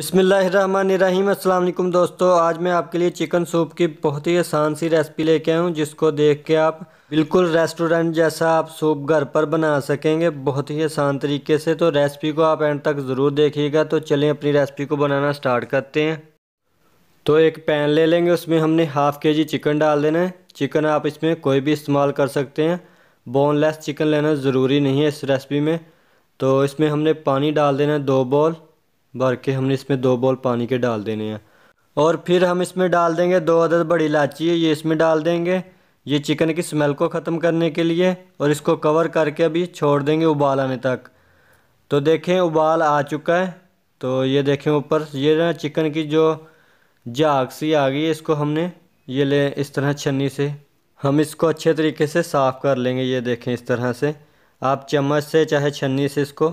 बसमीम अल्लाम दोस्तों आज मैं आपके लिए चिकन सूप की बहुत ही आसान सी रेसिपी लेके आया हूँ जिसको देख के आप बिल्कुल रेस्टोरेंट जैसा आप सूप घर पर बना सकेंगे बहुत ही आसान तरीके से तो रेसिपी को आप एंड तक ज़रूर देखिएगा तो चलें अपनी रेसिपी को बनाना स्टार्ट करते हैं तो एक पैन ले लेंगे उसमें हमने हाफ़ के जी चिकन डाल देना है चिकन आप इसमें कोई भी इस्तेमाल कर सकते हैं बोनलेस चिकन लेना ज़रूरी नहीं है इस रेसिपी में तो इसमें हमने पानी डाल देना है दो बॉल भर के हमने इसमें दो बॉल पानी के डाल देने हैं और फिर हम इसमें डाल देंगे दो अदद बड़ी इलायची है ये इसमें डाल देंगे ये चिकन की स्मेल को ख़त्म करने के लिए और इसको कवर करके अभी छोड़ देंगे उबाल आने तक तो देखें उबाल आ चुका है तो ये देखें ऊपर ये ना चिकन की जो झाग सी आ गई है इसको हमने ये ले इस तरह छन्नी से हम इसको अच्छे तरीके से साफ़ कर लेंगे ये देखें इस तरह से आप चम्मच से चाहे छन्नी से इसको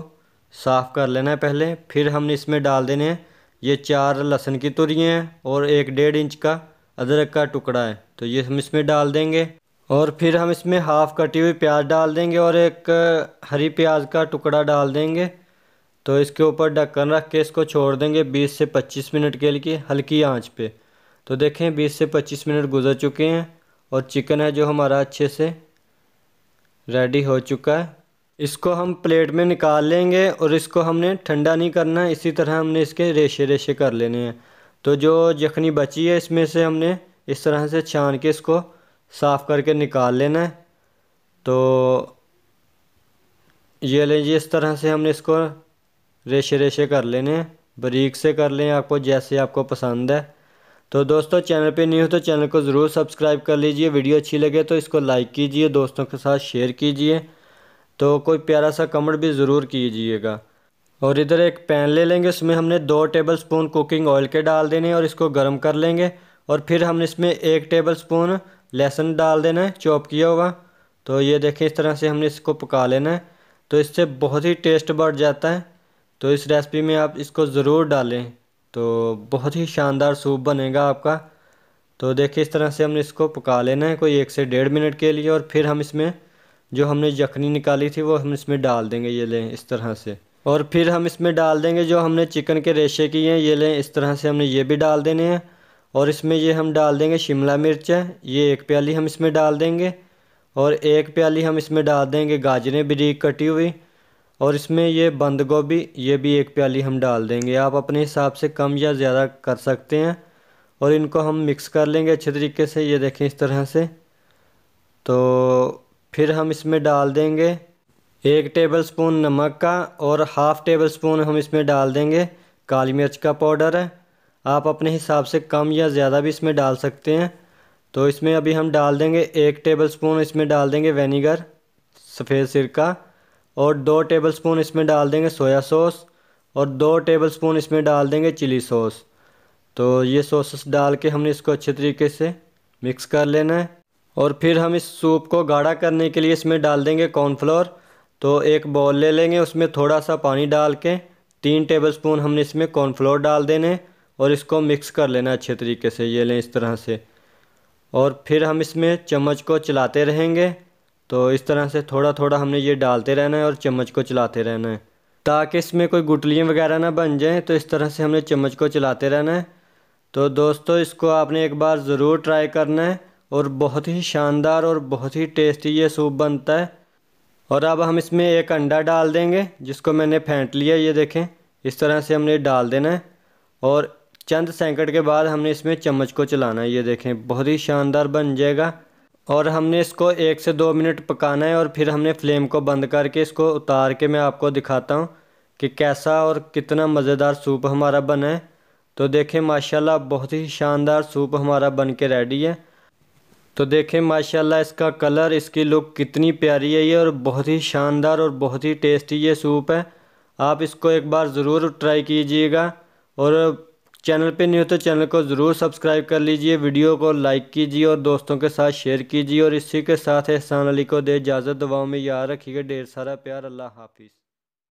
साफ़ कर लेना है पहले फिर हमने इसमें डाल देने हैं ये चार लहसुन की तुरियाँ हैं और एक डेढ़ इंच का अदरक का टुकड़ा है तो ये हम इसमें डाल देंगे और फिर हम इसमें हाफ़ कटी हुई प्याज डाल देंगे और एक हरी प्याज का टुकड़ा डाल देंगे तो इसके ऊपर ढक्कन रख के इसको छोड़ देंगे 20 से 25 मिनट के लिए हल्की आंच पे तो देखें 20 से 25 मिनट गुजर चुके हैं और चिकन है जो हमारा अच्छे से रेडी हो चुका है इसको हम प्लेट में निकाल लेंगे और इसको हमने ठंडा नहीं करना इसी तरह हमने इसके रेशे रेशे कर लेने हैं तो जो जखनी बची है इसमें से हमने इस तरह से छान के इसको साफ़ करके निकाल लेना है तो ये लें जी इस तरह से हमने इसको रेशे रेशे कर लेने हैं बरीक से कर लें आपको जैसे आपको पसंद है तो दोस्तों चैनल पे नहीं हो तो चैनल को ज़रूर सब्सक्राइब कर लीजिए वीडियो अच्छी लगे तो इसको लाइक कीजिए दोस्तों के साथ शेयर कीजिए तो कोई प्यारा सा कमेंट भी ज़रूर कीजिएगा और इधर एक पैन ले लेंगे उसमें हमने दो टेबल स्पून कुकिंग ऑयल के डाल देने और इसको गर्म कर लेंगे और फिर हमने इसमें एक टेबल स्पून लहसुन डाल देना है चॉप किया हुआ तो ये देखें इस तरह से हमने इसको पका लेना है तो इससे बहुत ही टेस्ट बढ़ जाता है तो इस रेसिपी में आप इसको ज़रूर डालें तो बहुत ही शानदार सूप बनेगा आपका तो देखिए इस तरह से हमने इसको पका लेना है कोई एक से डेढ़ मिनट के लिए और फिर हम इसमें जो हमने यखनी निकाली थी वो हम इसमें डाल देंगे ये लें इस तरह से और फिर हम इसमें डाल देंगे जो हमने चिकन के रेशे की हैं ये लें इस तरह से हमने ये भी डाल देने हैं और इसमें ये हम डाल देंगे शिमला मिर्च है ये एक प्याली हम इसमें डाल देंगे और एक प्याली हम इसमें डाल देंगे गाजरें बरीक कटी हुई और इसमें ये बंद गोभी ये भी एक प्याली हम डाल देंगे आप अपने हिसाब से कम या ज़्यादा कर सकते हैं और इनको हम मिक्स कर लेंगे अच्छे तरीके से ये देखें इस तरह से तो फिर हम इसमें डाल देंगे एक टेबल स्पून नमक का और हाफ़ टेबल स्पून हम इसमें डाल देंगे काली मिर्च का पाउडर है आप अपने हिसाब से कम या ज़्यादा भी इसमें डाल सकते हैं तो इसमें अभी हम डाल देंगे एक टेबल स्पून इसमें डाल देंगे वेनीगर सफ़ेद सिरका और दो टेबल स्पून इसमें डाल देंगे सोया सॉस और दो टेबल स्पून इसमें डाल देंगे चिली सॉस तो ये सॉसेस डाल के हमने इसको अच्छे तरीके से मिक्स कर लेना है और फिर हम इस सूप को गाढ़ा करने के लिए इसमें डाल देंगे कॉर्नफ्लोर तो एक बॉल ले लेंगे उसमें थोड़ा सा पानी डाल के तीन टेबलस्पून हमने इसमें कॉर्नफ्लोर डाल देने और इसको मिक्स कर लेना अच्छे तरीके से ये लें इस तरह से और फिर हम इसमें चम्मच को चलाते रहेंगे तो इस तरह से थोड़ा थोड़ा हमने ये डालते रहना है और चम्मच को चलाते रहना है ताकि इसमें कोई गुटलियाँ वगैरह ना बन जाएँ तो इस तरह से हमने चम्मच को चलाते रहना है तो दोस्तों इसको आपने एक बार ज़रूर ट्राई करना है और बहुत ही शानदार और बहुत ही टेस्टी ये सूप बनता है और अब हम इसमें एक अंडा डाल देंगे जिसको मैंने फेंट लिया ये देखें इस तरह से हमने डाल देना है और चंद सेकंड के बाद हमने इसमें चम्मच को चलाना है ये देखें बहुत ही शानदार बन जाएगा और हमने इसको एक से दो मिनट पकाना है और फिर हमने फ्लेम को बंद करके इसको उतार के मैं आपको दिखाता हूँ कि कैसा और कितना मज़ेदार सूप हमारा बना है तो देखें माशाल्लाह बहुत ही शानदार सूप हमारा बन के रेडी है तो देखें माशाल्लाह इसका कलर इसकी लुक कितनी प्यारी है ये और बहुत ही शानदार और बहुत ही टेस्टी ये सूप है आप इसको एक बार ज़रूर ट्राई कीजिएगा और चैनल पे नहीं हो तो चैनल को ज़रूर सब्सक्राइब कर लीजिए वीडियो को लाइक कीजिए और दोस्तों के साथ शेयर कीजिए और इसी के साथ एहसान अली को दे इजाज़त दवाओं में याद रखिएगा ढेर सारा प्यार अल्लाह हाफिज़